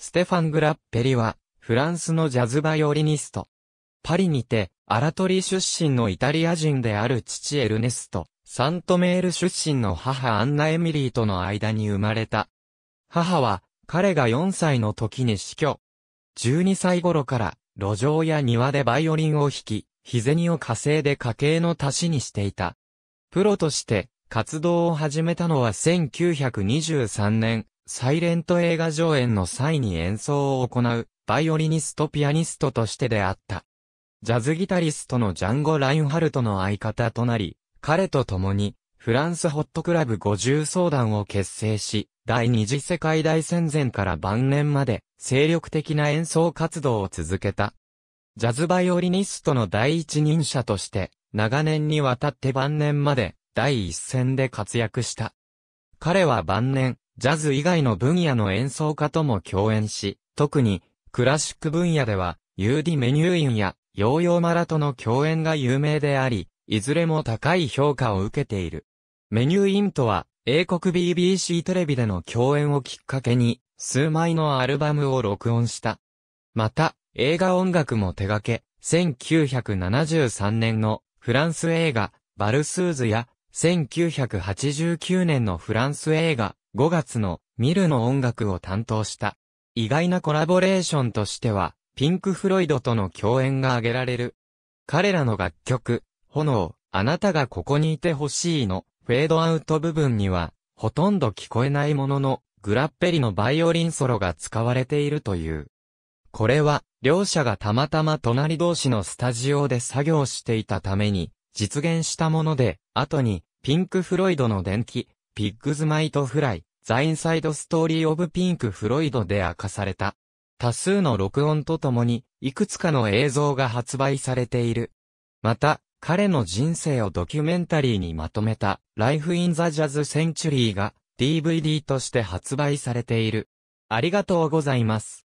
ステファン・グラッペリは、フランスのジャズバイオリニスト。パリにて、アラトリ出身のイタリア人である父エルネスト、サントメール出身の母アンナ・エミリーとの間に生まれた。母は、彼が4歳の時に死去。12歳頃から、路上や庭でバイオリンを弾き、日銭を稼いで家計の足しにしていた。プロとして、活動を始めたのは1923年、サイレント映画上演の際に演奏を行う、バイオリニストピアニストとしてであった。ジャズギタリストのジャンゴ・ラインハルトの相方となり、彼と共に、フランスホットクラブ50相談を結成し、第二次世界大戦前から晩年まで、精力的な演奏活動を続けた。ジャズバイオリニストの第一人者として、長年にわたって晩年まで、第一線で活躍した。彼は晩年、ジャズ以外の分野の演奏家とも共演し、特に、クラシック分野では、ユーディ・メニューインや、ヨーヨーマラとの共演が有名であり、いずれも高い評価を受けている。メニューインとは、英国 BBC テレビでの共演をきっかけに、数枚のアルバムを録音した。また、映画音楽も手掛け、1973年のフランス映画、バルスーズや1989年のフランス映画、5月の、ミルの音楽を担当した。意外なコラボレーションとしては、ピンク・フロイドとの共演が挙げられる。彼らの楽曲、炎、あなたがここにいてほしいの、フェードアウト部分には、ほとんど聞こえないものの、グラッペリのバイオリンソロが使われているという。これは、両者がたまたま隣同士のスタジオで作業していたために、実現したもので、後に、ピンク・フロイドの伝記、ピッグズ・マイト・フライ、ザ・インサイド・ストーリー・オブ・ピンク・フロイドで明かされた。多数の録音とともに、いくつかの映像が発売されている。また、彼の人生をドキュメンタリーにまとめた、Life in the Jazz Century が DVD として発売されている。ありがとうございます。